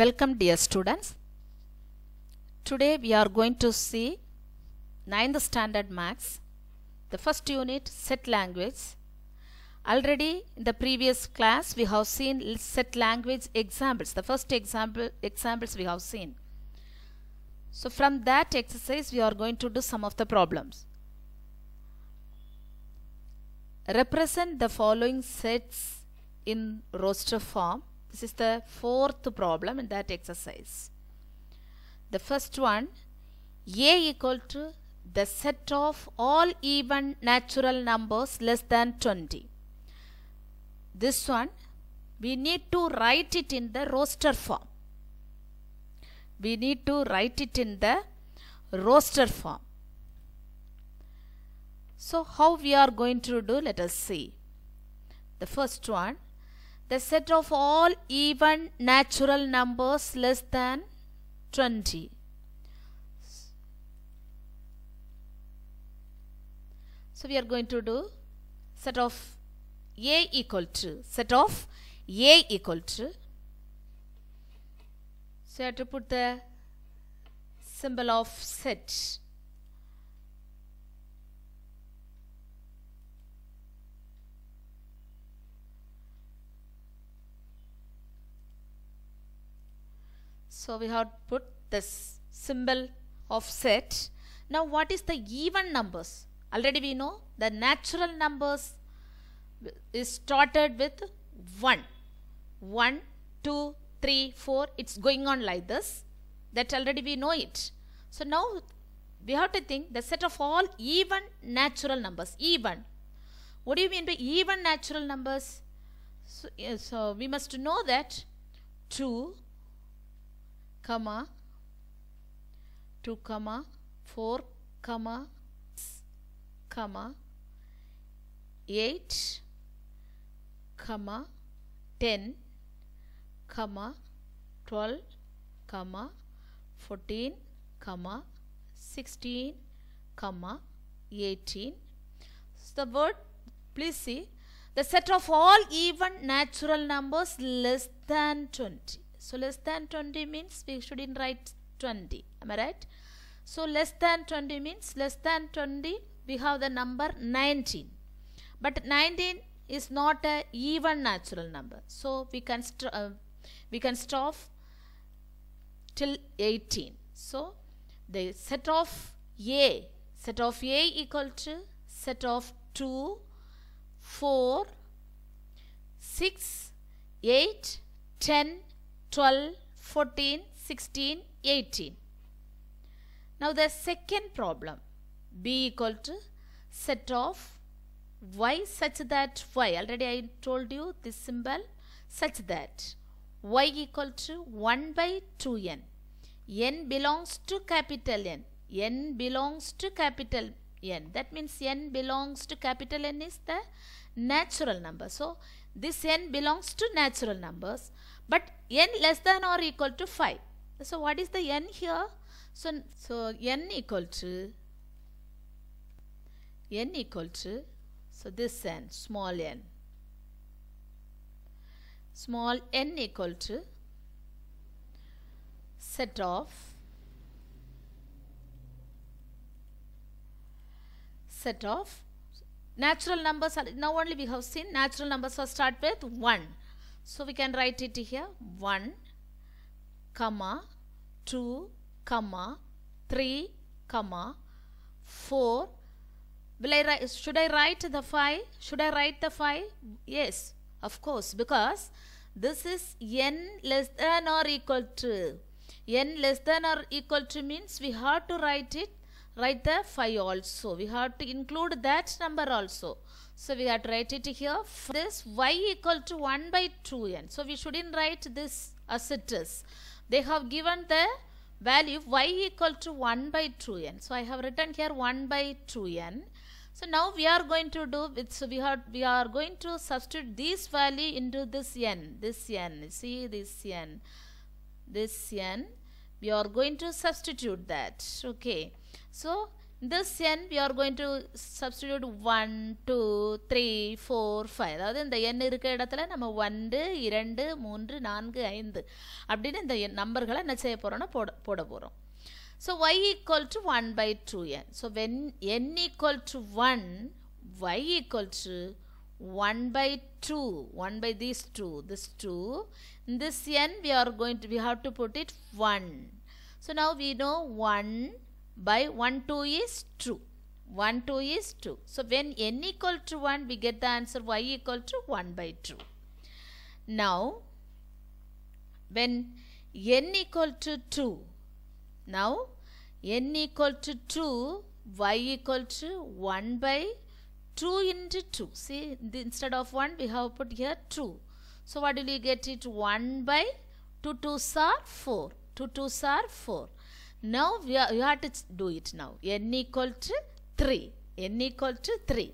Welcome dear students. Today we are going to see 9th standard maths, the first unit set language. Already in the previous class we have seen set language examples, the first example examples we have seen. So from that exercise we are going to do some of the problems. Represent the following sets in roster form this is the fourth problem in that exercise. The first one, A equal to the set of all even natural numbers less than 20. This one, we need to write it in the roster form. We need to write it in the roster form. So how we are going to do, let us see. The first one, the set of all even natural numbers less than 20. So we are going to do set of a equal to set of a equal to so you have to put the symbol of set So we have put this symbol of set. Now what is the even numbers? Already we know the natural numbers is started with 1. 1, 2, 3, 4. It's going on like this. That already we know it. So now we have to think the set of all even natural numbers. Even. What do you mean by even natural numbers? So, so we must know that 2, comma 2 comma 4 comma comma 8 comma 10 comma 12 comma 14 comma 16 comma 18 so the word please see the set of all even natural numbers less than 20 so less than 20 means we shouldn't write 20. Am I right? So less than 20 means less than 20 we have the number 19. But 19 is not a even natural number. So we can, uh, we can stop till 18. So the set of A, set of A equal to set of 2, 4, 6, 8, 10, 12, 14, 16, 18. Now the second problem, B equal to set of y such that y, already I told you this symbol, such that y equal to 1 by 2n. n belongs to capital N. n belongs to capital n. That means n belongs to capital N is the natural number. So, this n belongs to natural numbers. But n less than or equal to 5. So what is the n here? So, so n equal to n equal to so this n small n small n equal to set of set of natural numbers are, now only we have seen natural numbers are start with 1 so we can write it here 1 comma 2 comma 3 comma 4 Will I write, should I write the 5? Should I write the 5? Yes, of course, because this is n less than or equal to. n less than or equal to means we have to write it, write the 5 also. We have to include that number also. So we have to write it here. For this y equal to 1 by 2n. So we shouldn't write this as it is. They have given the value y equal to 1 by 2n. So I have written here 1 by 2n. So now we are going to do with so we have we are going to substitute this value into this n. This n. See this n. This n. We are going to substitute that. Okay. So this n we are going to substitute 1, 2, 3, 4, 5 அதாவது இந்த n இருக்க இடத்துல நம்ம 1, 2, 3, 4, 5 அப்படின்னு இந்த நம்பர்களை என்ன செய்ய போகிறோம்னா போட போட போகிறோம் so y equal to 1 by 2n so when n equal to 1 y equal to 1 by 2 1 by these 2 this 2 in this n we are going to we have to put it 1 so now we know 1 by 1 2 is true 1 2 is true so when n equal to 1 we get the answer y equal to 1 by 2 now when n equal to 2 now n equal to 2 y equal to 1 by 2 into 2 see instead of 1 we have put here 2 so what will you get it 1 by 2 2s are 4 2 2s are 4 now we are, you have to do it now. n equal to 3. n equal to 3.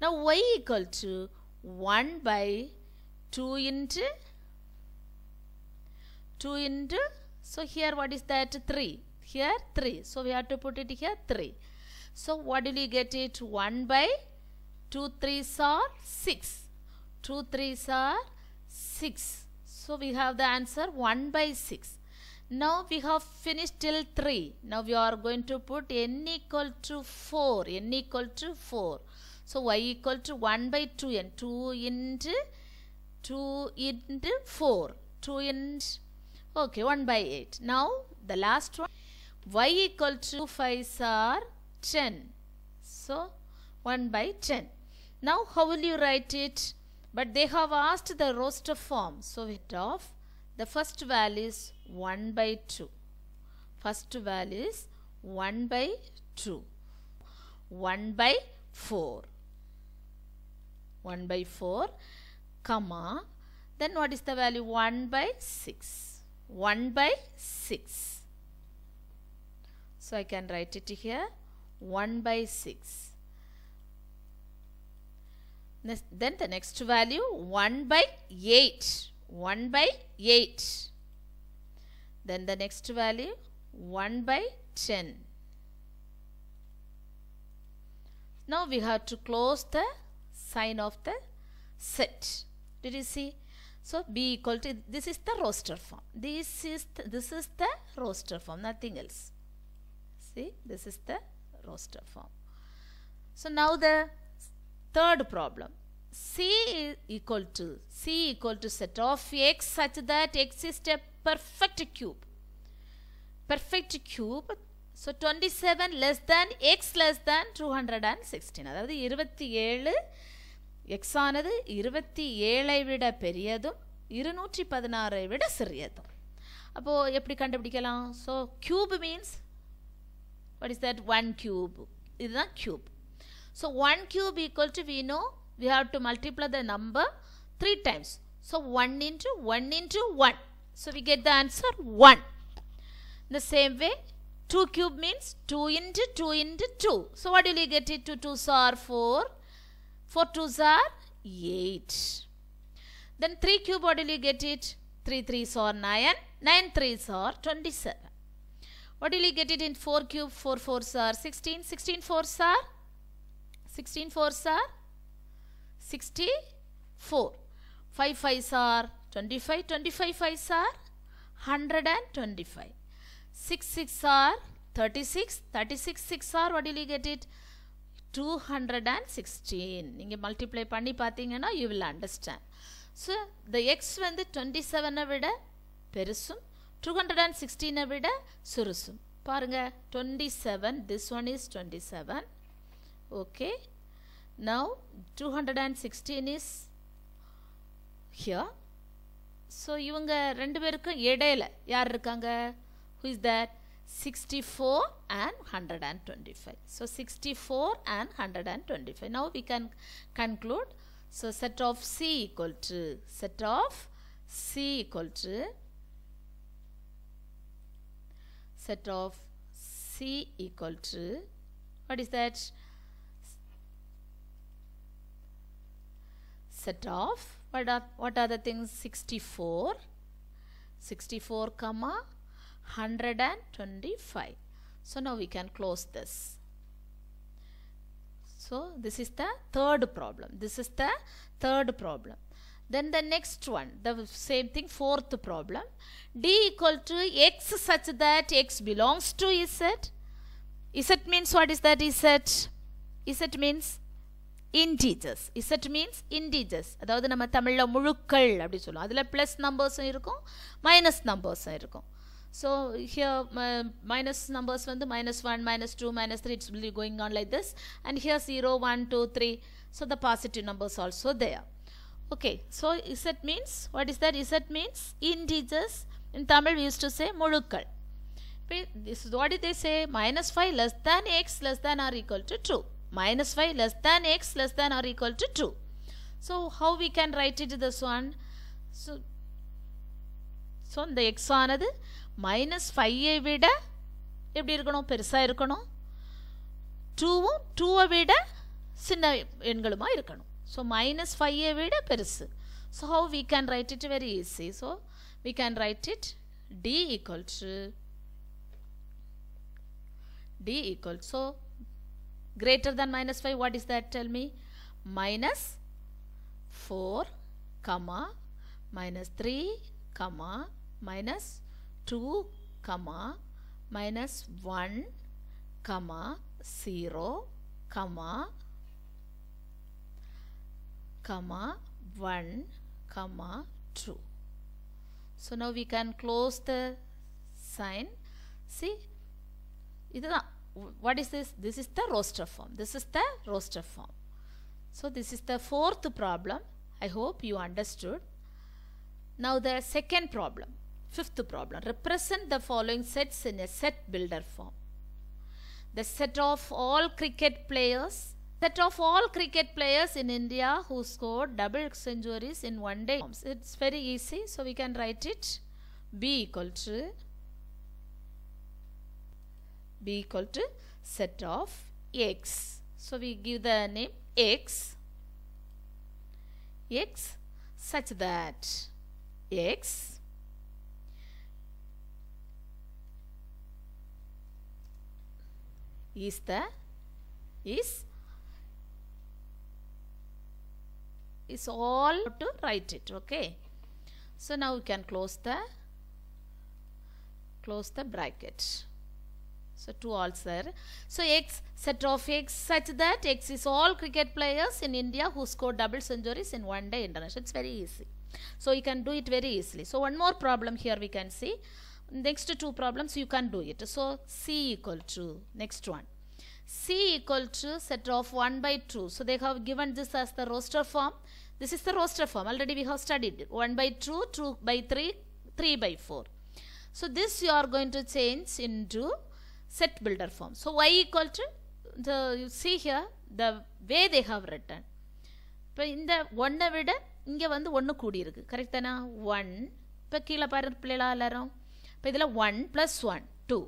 Now y equal to 1 by 2 into 2 into, so here what is that? 3. Here 3. So we have to put it here 3. So what do you get it? 1 by 2 three are 6. 2 three are 6. So we have the answer 1 by 6. Now we have finished till 3. Now we are going to put n equal to 4. n equal to 4. So y equal to 1 by 2n. 2 into 2 into 4. 2 into, okay, 1 by 8. Now the last one, y equal to 5 are 10. So 1 by 10. Now how will you write it? But they have asked the roster form. So it of the first value is 1 by 2. First value is 1 by 2. 1 by 4. 1 by 4, comma. Then what is the value? 1 by 6. 1 by 6. So I can write it here. 1 by 6. Then the next value 1 by 8. 1 by 8. Then the next value 1 by 10. Now we have to close the sign of the set. Did you see? So B equal to this is the roster form. This is the, this is the roster form, nothing else. See, this is the roster form. So now the third problem. C equal to C equal to set of x such that x is a perfect cube. Perfect cube. So 27 less than x less than 216. அதாவது 27 x ஆனது 27ஐ விட பெரியதும் 216ஐ விட சிறியதும். அப்போ எப்படி கண்டுபிடிக்கலாம்? So cube means what is that? 1 cube. இதுதான் cube. So 1 cube equal to we know we have to multiply the number 3 times. So 1 into 1 into 1. So we get the answer 1. The same way 2 cube means 2 into 2 into 2. So what will you get it? to 2 2s are 4. 4 2s are 8. Then 3 cube what will you get it? 3 3s are 9. 9 3s are 27. What will you get it in 4 cube? 4 4s are 16. 16 4s are? 16 4s are sixty four five five sir twenty five twenty five five sir hundred and twenty five six six are thirty six thirty six six are what get it two hundred and sixteen நீங்கள் multiply பண்ணி பார்த்தீங்கன்னா you will understand so the X வந்து twenty செவனை விட பெருசும் two hundred and சிக்ஸ்டீனை விட சுருசும் பாருங்கள் twenty seven this one is twenty seven okay now 216 is here so இவங்க ரெண்டு பேருக்கும் இடையில யார் இருக்காங்க who is that 64 and 125 so 64 and 125 now we can conclude so set of c equal to set of c equal to set of c equal to what is that set off. What are, what are the things? 64, 64 comma 125. So now we can close this. So this is the third problem. This is the third problem. Then the next one, the same thing, fourth problem. D equal to x such that x belongs to z. Z means what is that z? Z means integers Z means integers அதாவது நம்ம தமிழில் முழுக்கள் அப்படி சொல்லுவோம் அதில் plus நம்பர்ஸும் இருக்கும் minus நம்பர்ஸும் இருக்கும் so here minus numbers வந்து minus one minus two minus three it's will going on like this and here zero one two three so the positive numbers also there okay so Z means what is that Z means integers in Tamil use to say முழுக்கள் this is what did they say minus 5 less than x less than or equal to 2 minus five less than X less than or equal to two so how we can write it this one so so இந்த எக்ஸ் ஆனது minus 5ஐ விட எப்படி இருக்கணும் பெருசாக இருக்கணும் டூவும் டூவை விட சின்ன எண்களுமா இருக்கணும் ஸோ மைனஸ் ஃபைவை விட பெருசு so how we can write it very easy so we can write it T equal to T equal so greater than minus 5 what is that tell me minus 4 comma minus 3 comma minus 2 comma minus 1 comma 0 comma comma 1 comma 2 so now we can close the sign see இதுதான் what is this? This is the roster form. This is the roster form. So this is the fourth problem. I hope you understood. Now the second problem, fifth problem, represent the following sets in a set builder form. The set of all cricket players, set of all cricket players in India who scored double centuries in one day. It's very easy, so we can write it B equal to b equal to set of x. So we give the name x, x such that x is the is is all to write it okay so now we can close the close the bracket so 2 also. So x set of x such that x is all cricket players in India who score double centuries in one day international. It's very easy. So you can do it very easily. So one more problem here we can see. Next two problems you can do it. So c equal to next one. c equal to set of 1 by 2. So they have given this as the roster form. This is the roster form. Already we have studied 1 by 2, 2 by 3, 3 by 4. So this you are going to change into set builder form so y equal to the you see here த way they have written. இப்போ இந்த ஒன்றை விட இங்கே வந்து ஒன்று கூடி இருக்கு கரெக்டானா ஒன் இப்போ கீழே பாரு பிள்ளைகளா எல்லாரும் இப்போ இதில் ஒன் ப்ளஸ் ஒன் டூ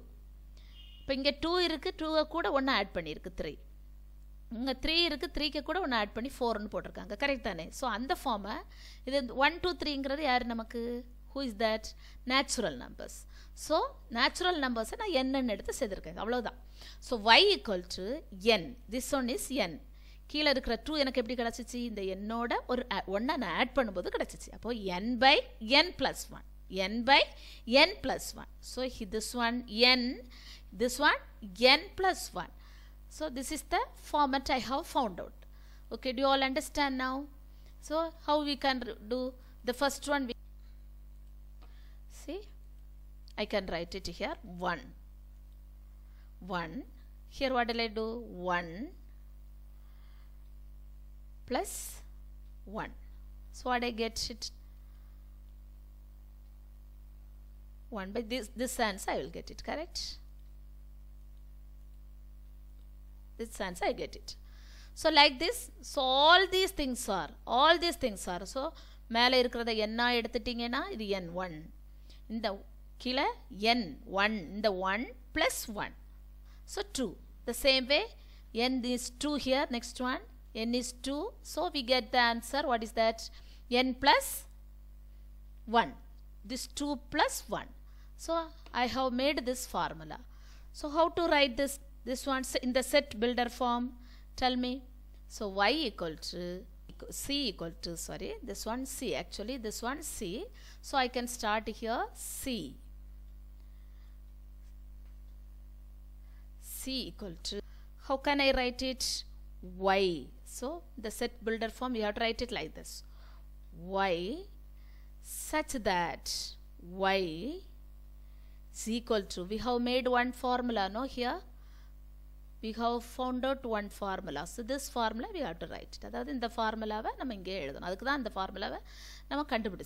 இப்போ இங்கே டூ இருக்குது டூவை கூட ஒன்று ஆட் பண்ணியிருக்கு த்ரீ இங்கே த்ரீ இருக்குது த்ரீக்கு கூட ஒன்று ஆட் பண்ணி ஃபோர்னு போட்டிருக்காங்க கரெக்ட் தானே ஸோ அந்த ஃபார்மை இது ஒன் டூ த்ரீங்கிறது யார் நமக்கு who is that natural numbers so natural நம்பர்ஸை நான் என்னன்னு எடுத்து சேர்த்துருக்கேன் அவ்வளோதான் so Y equal to N this one is N கீழே இருக்கிற டூ எனக்கு எப்படி கிடச்சிச்சு இந்த என்னோட ஒரு ஒன்றை நான் ஆட் பண்ணும்போது கிடச்சிச்சு அப்போது N by N plus one N by N plus one so this one N this one N plus one so this is the format I have found out okay do you all understand understand so so how we can do the first one I can write it here 1 1 here what will I do 1 plus 1 so what I get it 1 by this this answer I will get it correct this answer I get it so like this so all these things are all these things are so மேலே இருக்கிறத என்ன எடுத்துட்டிங்கன்னா இது என் one இந்த கீழே n 1 the 1 plus 1 so 2 the same way n is 2 here next one n is 2 so we get the answer what is that n plus 1 this 2 plus 1 so I have made this formula so how to write this this one in the set builder form tell me so y equal to c equal to sorry this one c actually this one c so I can start here c c equal to how can I write it y so the set builder form you have to write it like this y such that y is equal to we have made one formula no here we have found out one formula so this formula we have to write it அதாவது இந்த ஃபார்முலாவை நம்ம இங்கே எழுதணும் அதுக்கு தான் இந்த ஃபார்முலாவை நம்ம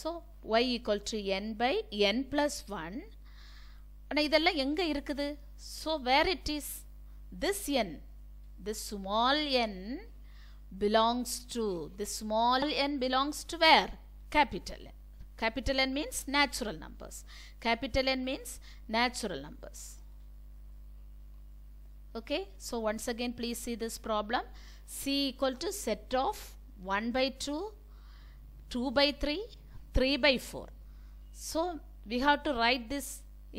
so y equal to n by n plus 1 ஆனால் இதெல்லாம் எங்கே இருக்குது so where it is this N this small N belongs to this small n belongs to where capital n capital n means natural numbers capital n means natural numbers okay so once again please see this problem c equal to set of 1 by 2 2 by 3 3 by 4 so we have to write this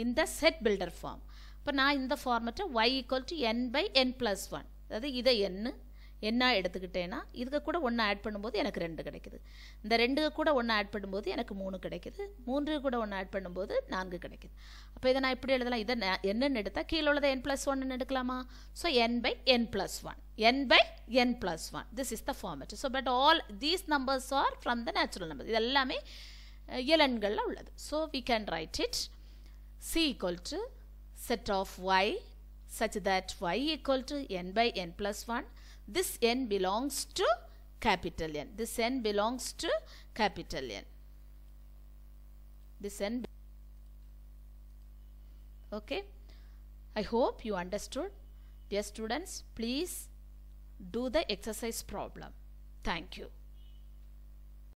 in the set builder form. இப்போ நான் இந்த ஃபார்மெட்டை y equal to n by n plus 1 அதாவது இதை n என்ன எடுத்துக்கிட்டேன்னா இதுக்கு கூட ஒன்று add பண்ணும்போது எனக்கு ரெண்டு கிடைக்குது இந்த ரெண்டுக்கு கூட ஒன்று ஆட் பண்ணும்போது எனக்கு மூணு கிடைக்குது மூன்று கூட ஒன்று ஆட் பண்ணும்போது நான்கு கிடைக்குது அப்போ இதை நான் இப்படி எழுதலாம் இதை என்னென்னு எடுத்தால் கீழே உள்ளதை என் ப்ளஸ் ஒன்னு எடுக்கலாமா so n by N plus one N by N plus one this is the format so but all these numbers are from the natural number இது எல்லாமே இயலன்களில் உள்ளது so we can write it c equal to set of y such that y equal to n by n plus 1. This n belongs to capital N. This n belongs to capital N. This n. Okay. I hope you understood. Dear students, please do the exercise problem. Thank you.